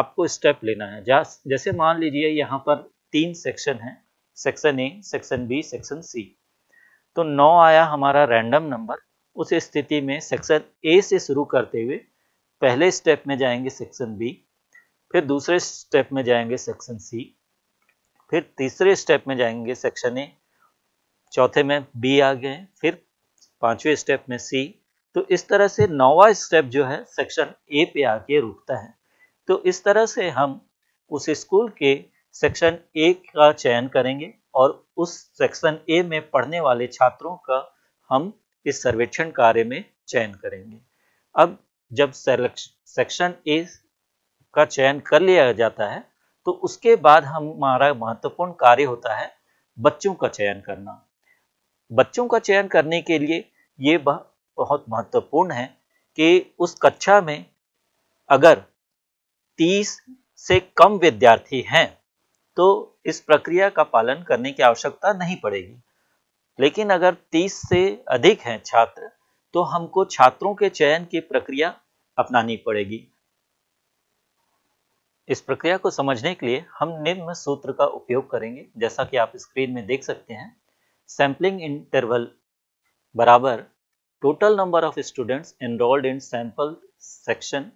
आपको स्टेप लेना है जैसे मान लीजिए यहाँ पर तीन सेक्शन है section A section B section C तो नौ आया हमारा रैंडम नंबर उस स्थिति में सेक्शन ए से शुरू करते हुए पहले स्टेप में जाएंगे सेक्शन बी फिर दूसरे स्टेप में जाएंगे सेक्शन सी फिर तीसरे स्टेप में जाएंगे सेक्शन ए चौथे में बी आ गए फिर पांचवें स्टेप में सी तो इस तरह से नौवा स्टेप जो है सेक्शन ए पे आके रुकता है तो इस तरह से हम उस स्कूल के सेक्शन ए का चयन करेंगे और उस सेक्शन ए में पढ़ने वाले छात्रों का हम इस सर्वेक्षण कार्य में चयन करेंगे अब जब सेक्शन ए का चयन कर लिया जाता है तो उसके बाद हमारा महत्वपूर्ण कार्य होता है बच्चों का चयन करना बच्चों का चयन करने के लिए ये बहुत महत्वपूर्ण है कि उस कक्षा में अगर 30 से कम विद्यार्थी हैं तो इस प्रक्रिया का पालन करने की आवश्यकता नहीं पड़ेगी लेकिन अगर 30 से अधिक हैं छात्र तो हमको छात्रों के चयन की प्रक्रिया अपनानी पड़ेगी इस प्रक्रिया को समझने के लिए हम निम्न सूत्र का उपयोग करेंगे जैसा कि आप स्क्रीन में देख सकते हैं सैम्पलिंग इंटरवल बराबर total number of students enrolled in sample section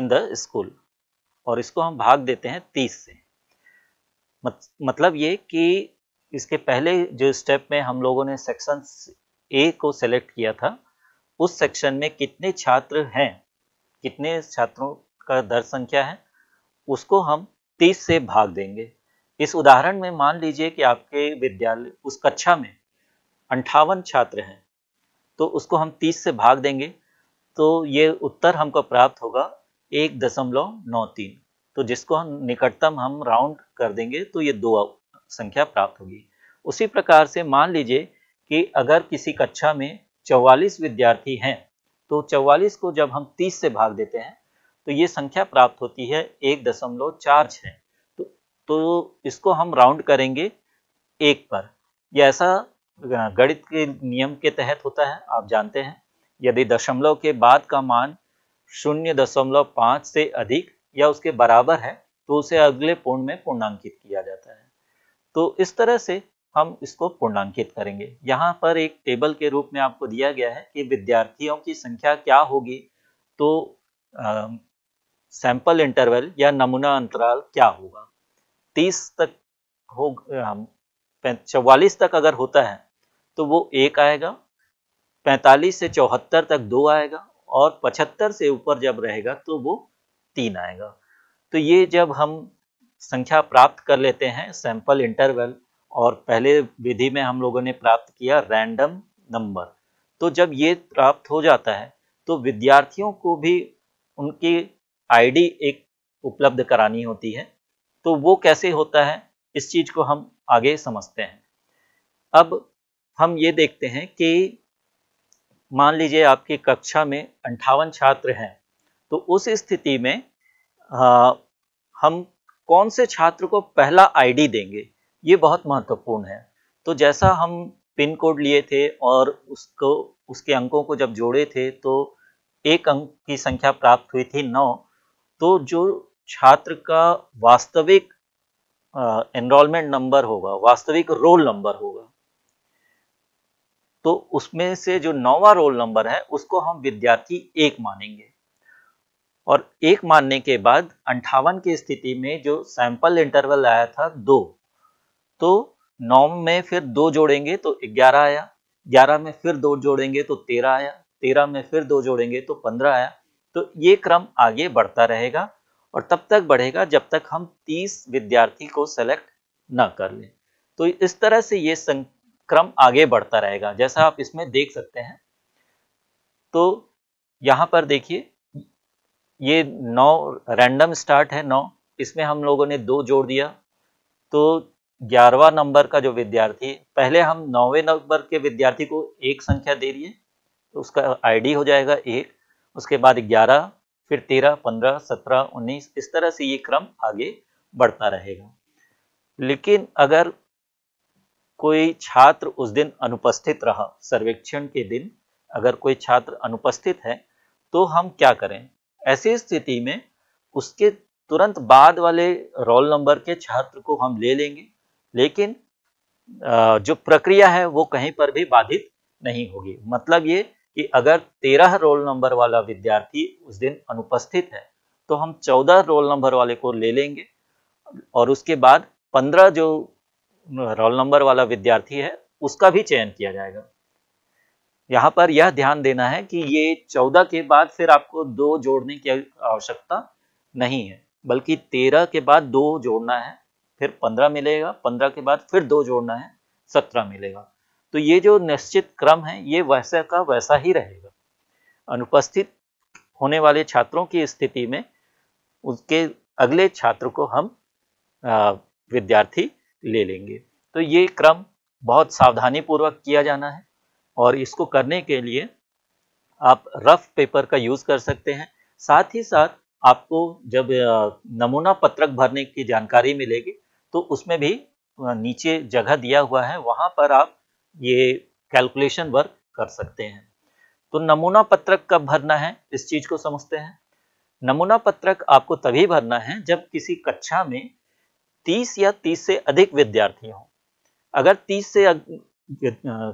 in the school और इसको हम भाग देते हैं तीस से मतलब ये कि इसके पहले जो स्टेप में हम लोगों ने सेक्शन ए को सेलेक्ट किया था उस सेक्शन में कितने छात्र हैं कितने छात्रों का दर संख्या है उसको हम 30 से भाग देंगे इस उदाहरण में मान लीजिए कि आपके विद्यालय उस कक्षा में अंठावन छात्र हैं तो उसको हम तीस से भाग देंगे तो ये उत्तर हमको प्राप्त होगा एक दशमलव नौ तीन तो जिसको हम निकटतम हम राउंड कर देंगे तो ये दो संख्या प्राप्त होगी उसी प्रकार से मान लीजिए कि अगर किसी कक्षा में चौवालीस विद्यार्थी हैं तो चौवालीस को जब हम तीस से भाग देते हैं तो ये संख्या प्राप्त होती है एक दशमलव चार छः तो इसको हम राउंड करेंगे एक पर यह ऐसा गणित के नियम के तहत होता है आप जानते हैं यदि दशमलव के बाद का मान शून्य दशमलव पाँच से अधिक या उसके बराबर है तो उसे अगले पूर्ण में पूर्णांकित किया जाता है तो इस तरह से हम इसको पूर्णांकित करेंगे यहाँ पर एक टेबल के रूप में आपको दिया गया है कि विद्यार्थियों की संख्या क्या होगी तो आ, सैंपल इंटरवल या नमूना अंतराल क्या होगा तीस तक हो चवालीस तक अगर होता है तो वो एक आएगा पैंतालीस से चौहत्तर तक दो आएगा और पचहत्तर से ऊपर जब रहेगा तो वो तीन आएगा तो ये जब हम संख्या प्राप्त कर लेते हैं सैंपल इंटरवल और पहले विधि में हम लोगों ने प्राप्त किया रैंडम नंबर तो जब ये प्राप्त हो जाता है तो विद्यार्थियों को भी उनकी आईडी एक उपलब्ध करानी होती है तो वो कैसे होता है इस चीज़ को हम आगे समझते हैं अब हम ये देखते हैं कि मान लीजिए आपकी कक्षा में अंठावन छात्र हैं तो उस स्थिति में आ, हम कौन से छात्र को पहला आईडी देंगे ये बहुत महत्वपूर्ण है तो जैसा हम पिन कोड लिए थे और उसको उसके अंकों को जब जोड़े थे तो एक अंक की संख्या प्राप्त हुई थी नौ तो जो छात्र का वास्तविक एनरोलमेंट नंबर होगा वास्तविक रोल नंबर होगा तो उसमें से जो नौवा रोल नंबर है उसको हम विद्यार्थी एक मानेंगे और एक मानने के बाद अंठावन की स्थिति में जो सैंपल इंटरवल आया था दो तो नौ में फिर दो जोड़ेंगे तो ग्यारह आया ग्यारह में फिर दो जोड़ेंगे तो तेरह आया तेरह में फिर दो जोड़ेंगे तो पंद्रह आया तो ये क्रम आगे बढ़ता रहेगा और तब तक बढ़ेगा जब तक हम 30 विद्यार्थी को सेलेक्ट ना कर लें तो इस तरह से ये क्रम आगे बढ़ता रहेगा जैसा आप इसमें देख सकते हैं तो यहाँ पर देखिए ये नौ रैंडम स्टार्ट है नौ इसमें हम लोगों ने दो जोड़ दिया तो ग्यारहवा नंबर का जो विद्यार्थी पहले हम नौवे नंबर के विद्यार्थी को एक संख्या दे दिए तो उसका आईडी हो जाएगा एक उसके बाद ग्यारह फिर तेरह पंद्रह सत्रह उन्नीस इस तरह से ये क्रम आगे बढ़ता रहेगा लेकिन अगर कोई छात्र उस दिन अनुपस्थित रहा सर्वेक्षण के दिन अगर कोई छात्र अनुपस्थित है तो हम क्या करें ऐसी स्थिति में उसके तुरंत बाद वाले रोल नंबर के छात्र को हम ले लेंगे लेकिन जो प्रक्रिया है वो कहीं पर भी बाधित नहीं होगी मतलब ये कि अगर तेरह रोल नंबर वाला विद्यार्थी उस दिन अनुपस्थित है तो हम चौदह रोल नंबर वाले को ले लेंगे और उसके बाद पंद्रह जो रोल नंबर वाला विद्यार्थी है उसका भी चयन किया जाएगा यहाँ पर यह ध्यान देना है कि ये चौदह के बाद फिर आपको दो जोड़ने की आवश्यकता नहीं है बल्कि तेरह के बाद दो जोड़ना है फिर पंद्रह मिलेगा पंद्रह के बाद फिर दो जोड़ना है सत्रह मिलेगा तो ये जो निश्चित क्रम है ये वैसा का वैसा ही रहेगा अनुपस्थित होने वाले छात्रों की स्थिति में उसके अगले छात्र को हम विद्यार्थी ले लेंगे तो ये क्रम बहुत सावधानी पूर्वक किया जाना है और इसको करने के लिए आप रफ पेपर का यूज़ कर सकते हैं साथ ही साथ आपको जब नमूना पत्रक भरने की जानकारी मिलेगी तो उसमें भी नीचे जगह दिया हुआ है वहां पर आप ये कैलकुलेशन वर्क कर सकते हैं तो नमूना पत्रक कब भरना है इस चीज को समझते हैं नमूना पत्रक आपको तभी भरना है जब किसी कक्षा में 30 या 30 से अधिक विद्यार्थी हों अगर 30 से अग...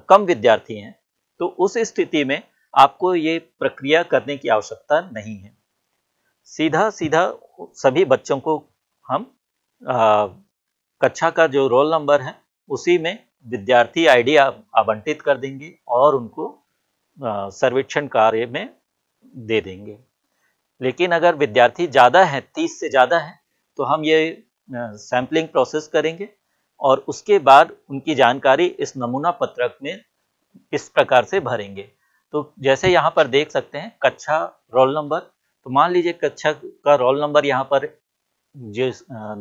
कम विद्यार्थी हैं तो उस स्थिति में आपको ये प्रक्रिया करने की आवश्यकता नहीं है सीधा सीधा सभी बच्चों को हम कक्षा का जो रोल नंबर है उसी में विद्यार्थी आईडी आवंटित कर देंगे और उनको सर्वेक्षण कार्य में दे देंगे लेकिन अगर विद्यार्थी ज़्यादा हैं तीस से ज़्यादा हैं तो हम ये सैम्पलिंग प्रोसेस करेंगे और उसके बाद उनकी जानकारी इस नमूना पत्रक में इस प्रकार से भरेंगे तो जैसे यहाँ पर देख सकते हैं कक्षा रोल नंबर तो मान लीजिए कक्षा का रोल नंबर यहाँ पर जो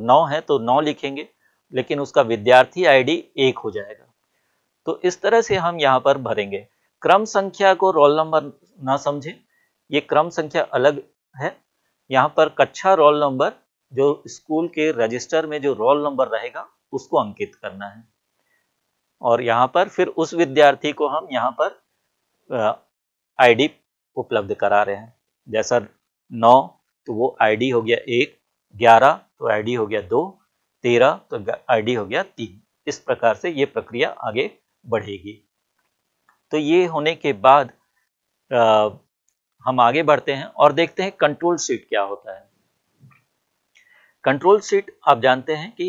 नौ है तो नौ लिखेंगे लेकिन उसका विद्यार्थी आईडी एक हो जाएगा तो इस तरह से हम यहाँ पर भरेंगे क्रम संख्या को रोल नंबर ना समझें ये क्रम संख्या अलग है यहाँ पर कक्षा रोल नंबर जो स्कूल के रजिस्टर में जो रोल नंबर रहेगा उसको अंकित करना है और यहाँ पर फिर उस विद्यार्थी को हम यहाँ पर आईडी उपलब्ध करा रहे हैं जैसा नौ तो वो आईडी हो गया एक ग्यारह तो आईडी हो गया दो तेरह तो आईडी डी हो गया तीन इस प्रकार से ये प्रक्रिया आगे बढ़ेगी तो ये होने के बाद आ, हम आगे बढ़ते हैं और देखते हैं कंट्रोल सीट क्या होता है कंट्रोल सीट आप जानते हैं कि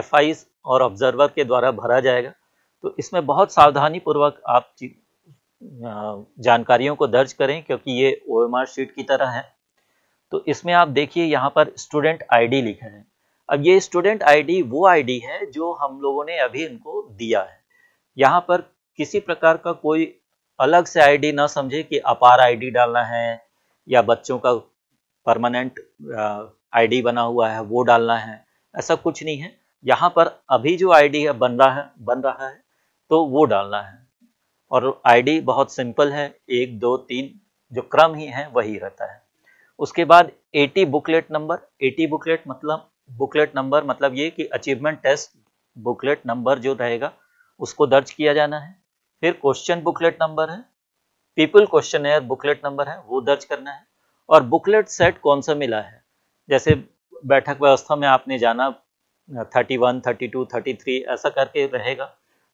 एफ और ऑब्जर्वर के द्वारा भरा जाएगा तो इसमें बहुत सावधानी पूर्वक आप जानकारियों को दर्ज करें क्योंकि ये ओ एम आर शीट की तरह है तो इसमें आप देखिए यहाँ पर स्टूडेंट आईडी लिखा है अब ये स्टूडेंट आईडी वो आईडी है जो हम लोगों ने अभी इनको दिया है यहाँ पर किसी प्रकार का कोई अलग से आईडी ना समझे कि अपार आईडी डालना है या बच्चों का परमानेंट आईडी बना हुआ है वो डालना है ऐसा कुछ नहीं है यहाँ पर अभी जो आईडी है बन रहा है बन रहा है तो वो डालना है और आईडी बहुत सिंपल है एक दो तीन जो क्रम ही है वही रहता है उसके बाद 80 बुकलेट नंबर 80 बुकलेट मतलब बुकलेट नंबर मतलब ये कि अचीवमेंट टेस्ट बुकलेट नंबर जो रहेगा उसको दर्ज किया जाना है फिर क्वेश्चन बुकलेट नंबर है pupil questionnaire booklet number है वो दर्ज करना है और बुकलेट सेट कौन सा मिला है जैसे बैठक व्यवस्था में आपने जाना thirty one thirty two thirty three ऐसा करके रहेगा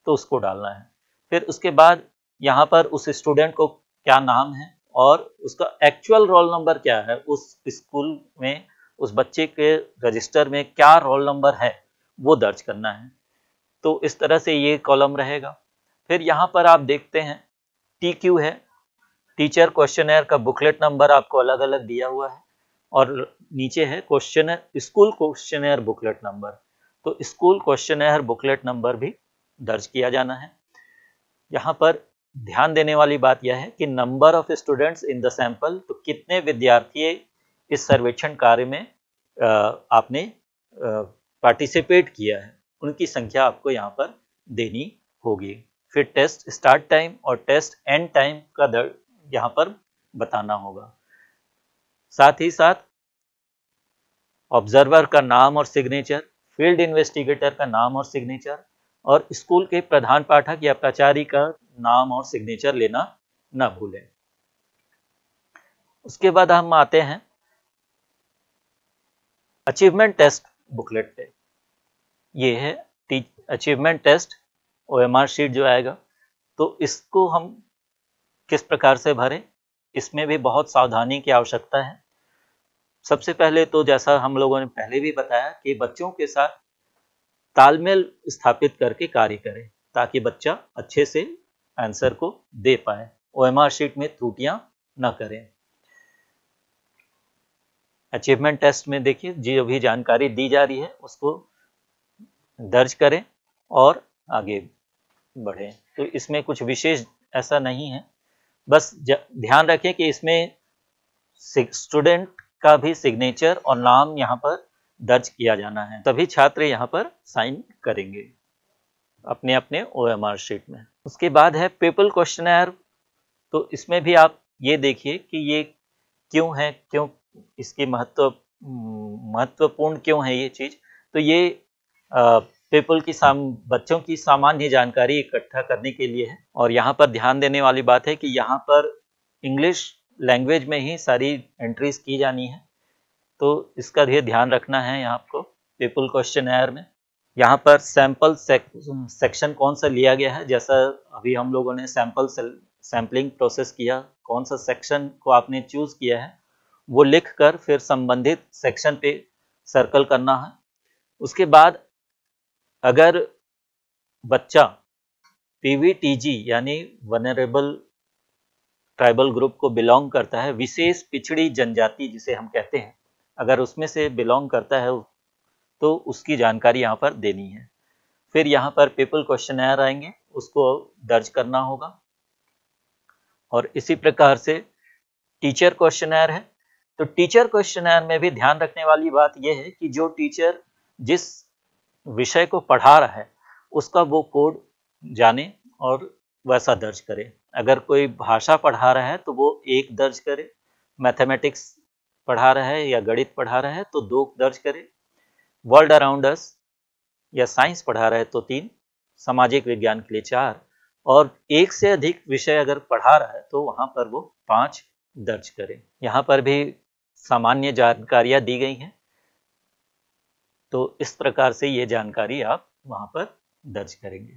तो उसको डालना है फिर उसके बाद यहाँ पर उस स्टूडेंट को क्या नाम है और उसका एक्चुअल रोल नंबर क्या है उस स्कूल में उस बच्चे के रजिस्टर में क्या रोल नंबर है वो दर्ज करना है तो इस तरह से ये कॉलम रहेगा फिर यहाँ पर आप देखते हैं टी क्यू है टीचर क्वेश्चन का बुकलेट नंबर आपको अलग अलग दिया हुआ है और नीचे है question school question booklet number तो स्कूल क्वेश्चन बुकलेट नंबर भी दर्ज किया जाना है यहाँ पर ध्यान देने वाली बात यह है कि number of students in the sample तो कितने विद्यार्थी इस सर्वेक्षण कार्य में आपने पार्टिसिपेट किया है उनकी संख्या आपको यहाँ पर देनी होगी फिर टेस्ट स्टार्ट टाइम और टेस्ट एंड टाइम का दर यहाँ पर बताना होगा साथ ही साथ ऑब्जर्वर का नाम और सिग्नेचर फील्ड इन्वेस्टिगेटर का नाम और सिग्नेचर और स्कूल के प्रधान पाठक या प्राचारी का नाम और सिग्नेचर लेना ना भूलें उसके बाद हम आते हैं अचीवमेंट टेस्ट बुकलेट पे ये है achievement test O M R sheet जो आएगा तो इसको हम किस प्रकार से भरें इसमें भी बहुत सावधानी की आवश्यकता है सबसे पहले तो जैसा हम लोगों ने पहले भी बताया कि बच्चों के साथ तालमेल स्थापित करके कार्य करें ताकि बच्चा अच्छे से आंसर को दे पाए ओ शीट में त्रुटियां न करें अचीवमेंट टेस्ट में देखिए जो भी जानकारी दी जा रही है उसको दर्ज करें और आगे बढ़ें तो इसमें कुछ विशेष ऐसा नहीं है बस ध्यान रखें कि इसमें स्टूडेंट का भी सिग्नेचर और नाम यहाँ पर दर्ज किया जाना है तभी छात्र यहाँ पर साइन करेंगे अपने अपने ओ एम आर शीट में उसके बाद है पेपल क्वेश्चनर तो इसमें भी आप ये देखिए कि ये क्यों है क्यों इसकी महत्व महत्वपूर्ण क्यों है ये चीज़ तो ये पेपल की साम बच्चों की सामान्य जानकारी इकट्ठा करने के लिए है और यहाँ पर ध्यान देने वाली बात है कि यहाँ पर इंग्लिश लैंग्वेज में ही सारी एंट्रीज की जानी है तो इसका भी ध्यान रखना है यहाँ आपको पीपल क्वेश्चन एयर में यहाँ पर सैंपल सेक्शन कौन सा लिया गया है जैसा अभी हम लोगों ने सैंपल सैंपलिंग प्रोसेस किया कौन सा सेक्शन को आपने चूज़ किया है वो लिख कर फिर संबंधित सेक्शन पे सर्कल करना है उसके बाद अगर बच्चा पीवीटीजी यानी वनरेबल ट्राइबल ग्रुप को बिलोंग करता है विशेष पिछड़ी जनजाति जिसे हम कहते हैं अगर उसमें से बिलोंग करता है तो उसकी जानकारी यहाँ पर देनी है फिर यहाँ पर पीपल क्वेश्चन आएंगे उसको दर्ज करना होगा और इसी प्रकार से टीचर क्वेश्चन है तो टीचर क्वेश्चन में भी ध्यान रखने वाली बात यह है कि जो टीचर जिस विषय को पढ़ा रहा है उसका वो कोड जाने और वैसा दर्ज करे अगर कोई भाषा पढ़ा रहा है तो वो एक दर्ज करे मैथमेटिक्स पढ़ा रहा है या गणित पढ़ा रहा है तो दो दर्ज करे वर्ल्ड अराउंड अस या साइंस पढ़ा रहा है तो तीन सामाजिक विज्ञान के लिए चार और एक से अधिक विषय अगर पढ़ा रहा है तो वहाँ पर वो पाँच दर्ज करें यहाँ पर भी सामान्य जानकारियां दी गई हैं तो इस प्रकार से ये जानकारी आप वहां पर दर्ज करेंगे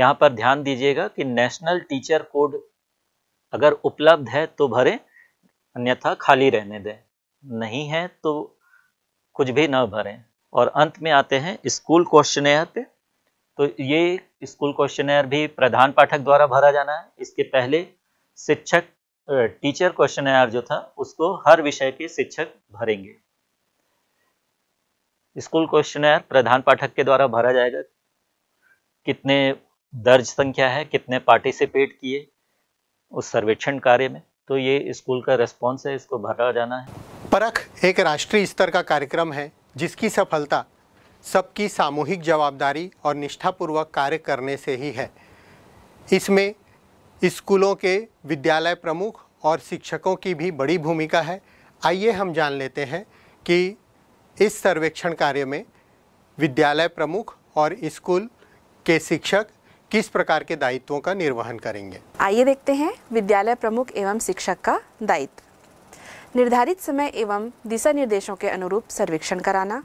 यहां पर ध्यान दीजिएगा कि नेशनल टीचर कोड अगर उपलब्ध है तो भरें अन्यथा खाली रहने दें नहीं है तो कुछ भी ना भरें और अंत में आते हैं स्कूल क्वेश्चनेयर पे तो ये स्कूल क्वेश्चनेयर भी प्रधान पाठक द्वारा भरा जाना है इसके पहले शिक्षक टीचर क्वेश्चन जो था उसको हर विषय के शिक्षक भरेंगे स्कूल क्वेश्चन प्रधान पाठक के द्वारा भरा जाएगा कितने दर्ज संख्या है कितने पार्टिसिपेट किए उस सर्वेक्षण कार्य में तो ये स्कूल का रेस्पॉन्स है इसको भरा जाना है परख एक राष्ट्रीय स्तर का कार्यक्रम है जिसकी सफलता सबकी सामूहिक जवाबदारी और निष्ठापूर्वक कार्य करने से ही है इसमें स्कूलों के विद्यालय प्रमुख और शिक्षकों की भी बड़ी भूमिका है आइए हम जान लेते हैं कि इस सर्वेक्षण कार्य में विद्यालय प्रमुख और स्कूल के शिक्षक किस प्रकार के दायित्वों का निर्वहन करेंगे आइए देखते हैं विद्यालय प्रमुख एवं शिक्षक का दायित्व निर्धारित समय एवं दिशा निर्देशों के अनुरूप सर्वेक्षण कराना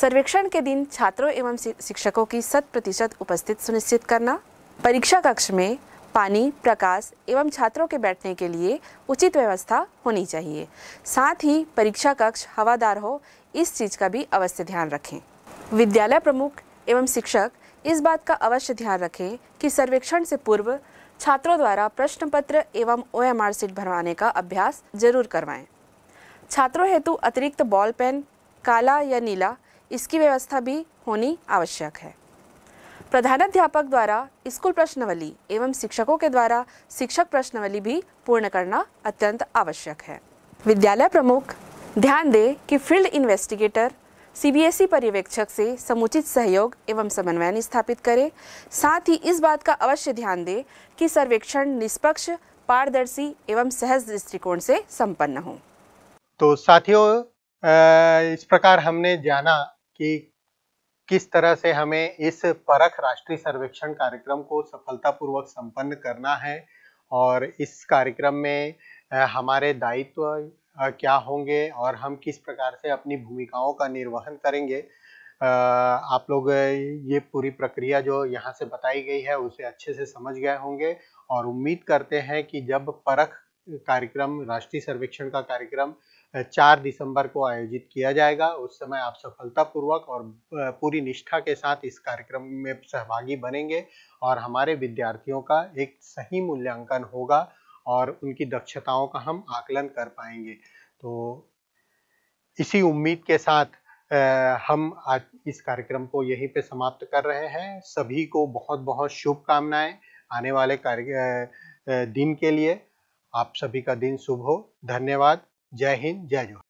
सर्वेक्षण के दिन छात्रों एवं शिक्षकों की शत प्रतिशत उपस्थित सुनिश्चित करना परीक्षा कक्ष में पानी प्रकाश एवं छात्रों के बैठने के लिए उचित व्यवस्था होनी चाहिए साथ ही परीक्षा कक्ष हवादार हो इस चीज़ का भी अवश्य ध्यान रखें विद्यालय प्रमुख एवं शिक्षक इस बात का अवश्य ध्यान रखें कि सर्वेक्षण से पूर्व छात्रों द्वारा प्रश्न पत्र एवं ओ एम आर सीट भरवाने का अभ्यास जरूर करवाएं छात्रों हेतु अतिरिक्त बॉल पेन काला या नीला इसकी व्यवस्था भी होनी आवश्यक है प्रधानाध्यापक द्वारा स्कूल प्रश्नवली एवं शिक्षकों के द्वारा शिक्षक प्रश्नवली भी पूर्ण करना अत्यंत आवश्यक है विद्यालय प्रमुख ध्यान दे कि फील्ड इन्वेस्टिगेटर सीबीएसई पर्यवेक्षक से समुचित सहयोग एवं समन्वयन स्थापित करें साथ ही इस बात का अवश्य ध्यान दें कि सर्वेक्षण निष्पक्ष पारदर्शी एवं सहज दृष्टिकोण से संपन्न हो तो साथियों इस प्रकार हमने जाना कि किस तरह से हमें इस परख राष्ट्रीय सर्वेक्षण कार्यक्रम को सफलतापूर्वक संपन्न करना है और इस कार्यक्रम में हमारे दायित्व क्या होंगे और हम किस प्रकार से अपनी भूमिकाओं का निर्वहन करेंगे आप लोग ये पूरी प्रक्रिया जो यहाँ से बताई गई है उसे अच्छे से समझ गए होंगे और उम्मीद करते हैं कि जब परख कार्यक्रम राष्ट्रीय सर्वेक्षण का कार्यक्रम चार दिसंबर को आयोजित किया जाएगा उस समय आप सफलतापूर्वक और पूरी निष्ठा के साथ इस कार्यक्रम में सहभागी बनेंगे और हमारे विद्यार्थियों का एक सही मूल्यांकन होगा और उनकी दक्षताओं का हम आकलन कर पाएंगे तो इसी उम्मीद के साथ हम आज इस कार्यक्रम को यहीं पे समाप्त कर रहे हैं सभी को बहुत बहुत शुभकामनाएं आने वाले कार्य दिन के लिए आप सभी का दिन शुभ हो धन्यवाद जय हिंद जय जोहर